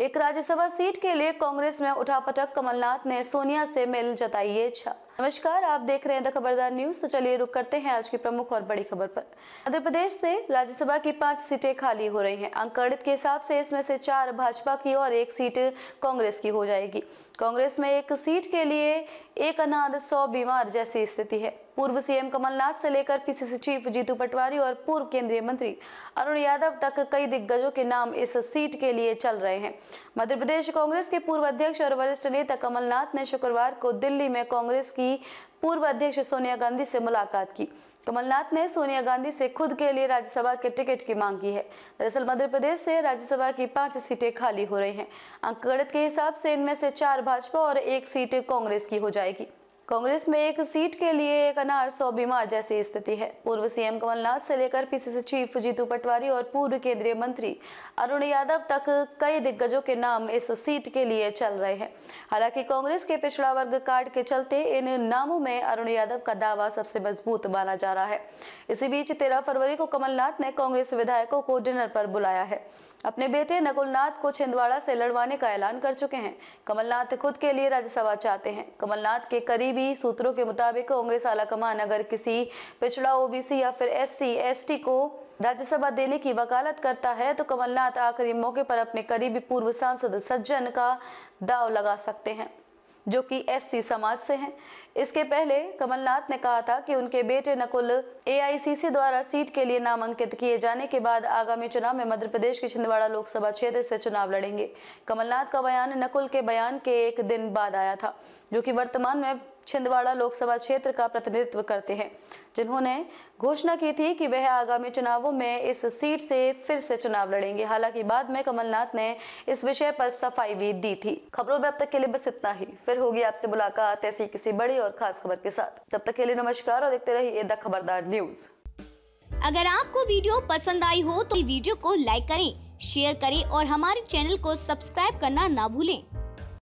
एक राज्यसभा सीट के लिए कांग्रेस में उठापटक कमलनाथ ने सोनिया से मिल जताई इच्छा नमस्कार आप देख रहे हैं द खबरदार न्यूज तो चलिए रुक करते हैं आज की प्रमुख और बड़ी खबर पर मध्य प्रदेश से राज्यसभा की पांच सीटें खाली हो रही हैं अंकड़ित के हिसाब से इसमें से चार भाजपा की और एक सीट कांग्रेस की हो जाएगी कांग्रेस में एक सीट के लिए एक अनाद सौ बीमार जैसी स्थिति है पूर्व सीएम कमलनाथ से लेकर पीसीसी चीफ जीतू पटवारी और पूर्व केंद्रीय मंत्री अरुण यादव तक कई दिग्गजों के नाम इस सीट के लिए चल रहे हैं मध्य प्रदेश कांग्रेस के पूर्व अध्यक्ष और वरिष्ठ नेता कमलनाथ ने शुक्रवार को दिल्ली में कांग्रेस की की पूर्व अध्यक्ष सोनिया गांधी से मुलाकात की कमलनाथ ने सोनिया गांधी से खुद के लिए राज्यसभा के टिकट की मांग की है दरअसल मध्य प्रदेश से राज्यसभा की पांच सीटें खाली हो रही हैं अंकगणित के हिसाब से इनमें से चार भाजपा और एक सीट कांग्रेस की हो जाएगी कांग्रेस में एक सीट के लिए एक अनार सौ बीमार जैसी स्थिति है पूर्व सीएम कमलनाथ से लेकर पीसीसी चीफ जीतू पटवारी और पूर्व केंद्रीय मंत्री अरुण यादव तक कई दिग्गजों के नाम इस सीट के लिए चल रहे हैं हालांकि कांग्रेस के पिछड़ा वर्ग कार्ड के चलते इन नामों में अरुण यादव का दावा सबसे मजबूत माना जा रहा है इसी बीच तेरह फरवरी को कमलनाथ ने कांग्रेस विधायकों को डिनर पर बुलाया है अपने बेटे नकुलनाथ को छिंदवाड़ा से लड़वाने का ऐलान कर चुके हैं कमलनाथ खुद के लिए राज्यसभा चाहते हैं कमलनाथ के करीब पीसीबी सूत्रों के मुताबिक कांग्रेस आलाकमान अगर किसी पिछड़ा ओबीसी या फिर एससी एसटी को राज्यसभा देने की वकालत करता है तो कमलनाथ आखिरी मौके पर अपने करीबी पूर्व सांसद सज्जन का दाव लगा सकते हैं जो कि एससी समाज से हैं इसके पहले कमलनाथ ने कहा था कि उनके बेटे नकुल एआईसीसी द्वारा सीट के लिए नामांकित किए जाने के बाद आगामी चुनाव में मध्य प्रदेश के छिंदवाड़ा लोकसभा क्षेत्र से चुनाव लड़ेंगे कमलनाथ का बयान नकुल के बयान के एक दिन बाद आया था जो कि वर्तमान में छिंदवाड़ा लोकसभा क्षेत्र का प्रतिनिधित्व करते हैं जिन्होंने घोषणा की थी कि वह आगामी चुनावों में इस सीट से फिर से चुनाव लड़ेंगे हालांकि बाद में कमलनाथ ने इस विषय पर सफाई भी दी थी खबरों में अब तक के लिए बस इतना ही फिर होगी आपसे मुलाकात ऐसी किसी बड़ी और खास खबर के साथ तब तक के लिए नमस्कार और देखते रहिए द खबरदार न्यूज अगर आपको वीडियो पसंद आई हो तो वीडियो को लाइक करें शेयर करें और हमारे चैनल को सब्सक्राइब करना ना भूलें